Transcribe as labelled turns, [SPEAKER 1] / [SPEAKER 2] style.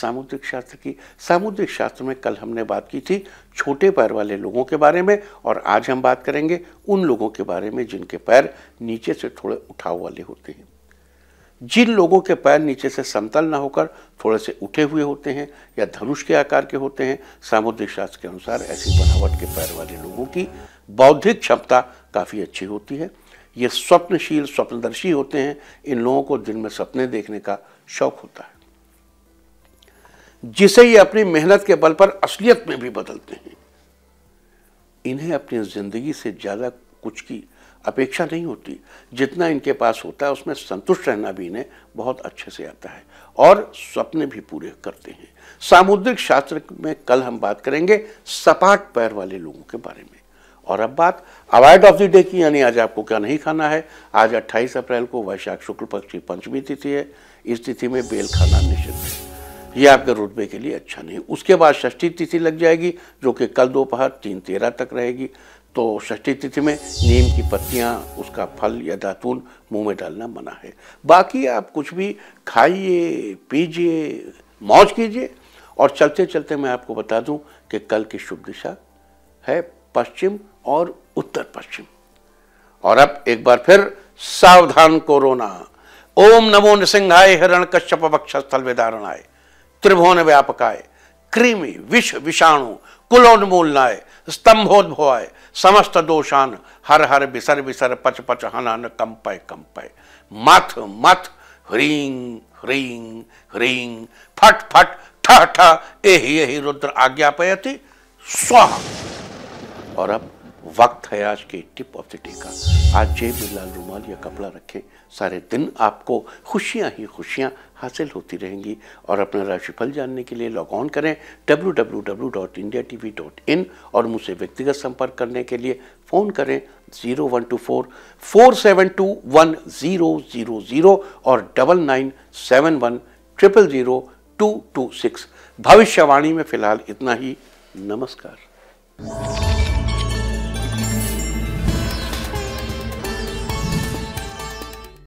[SPEAKER 1] सामुद्रिक शास्त्र की सामुद्रिक शास्त्र में कल हमने बात की थी छोटे पैर वाले लोगों के बारे में और आज हम बात करेंगे उन लोगों के बारे में जिनके पैर नीचे से थोड़े उठाव वाले होते हैं जिन लोगों के पैर नीचे से समतल ना होकर थोड़े से उठे हुए होते हैं या धनुष के आकार के होते हैं सामुद्रिक शास्त्र के अनुसार ऐसी बनावट के पैर वाले लोगों की बौद्धिक क्षमता काफ़ी अच्छी होती है ये स्वप्नशील स्वप्नदर्शी होते हैं इन लोगों को दिन में सपने देखने का शौक होता है जिसे ये अपनी मेहनत के बल पर असलियत में भी बदलते हैं इन्हें अपनी ज़िंदगी से ज़्यादा कुछ की अपेक्षा नहीं होती जितना इनके पास होता है उसमें संतुष्ट रहना भी इन्हें बहुत अच्छे से आता है और स्वप्न भी पूरे करते हैं सामुद्रिक शास्त्र में कल हम बात करेंगे सपाट पैर वाले लोगों के बारे में और अब बात अवॉइड ऑफ द डे की यानी आज आपको क्या नहीं खाना है आज 28 अप्रैल को वैशाख शुक्ल पक्ष की पंचमी तिथि है इस तिथि में बेल खाना निषिद्ध है ये आपके रुतबे के लिए अच्छा नहीं उसके बाद षष्ठी तिथि लग जाएगी जो कि कल दोपहर तीन तेरह तक रहेगी तो षष्ठी तिथि में नीम की पत्तियाँ उसका फल या दातून मुंह में डालना मना है बाकी आप कुछ भी खाइए पीजिए मौज कीजिए और चलते चलते मैं आपको बता दूं कि कल की शुभ दिशा है पश्चिम और उत्तर पश्चिम और अब एक बार फिर सावधान कोरोना ओम नमो नृसिंहाय हिरण कश्यप स्थल विदारणाय त्रिभुवन व्यापकाय कृमि विष विषाणु कुलोन्मूलनाय स्तंभोद्भवाय समस्त दोषान हर हर बिसर बिसर पच पच हनन कंपय कंपय मथ मथ ह्रीं ह्रीं ह्रीं फट फट ठ ठ एहि एहि रुद्र आज्ञापयति स्वाहा और अब वक्त है आज के टिप ऑफ द डे का आज जेब में लाल रुमाल या कपड़ा रखें सारे दिन आपको खुशियां ही खुशियां हासिल होती रहेंगी और अपना राशिफल जानने के लिए लॉग ऑन करें www.indiatv.in और मुझसे व्यक्तिगत संपर्क करने के लिए फ़ोन करें zero one two four four seven two one zero zero zero और double nine seven one triple zero two two six भविष्यवाणी में फ़िलहाल इतना ही नमस्कार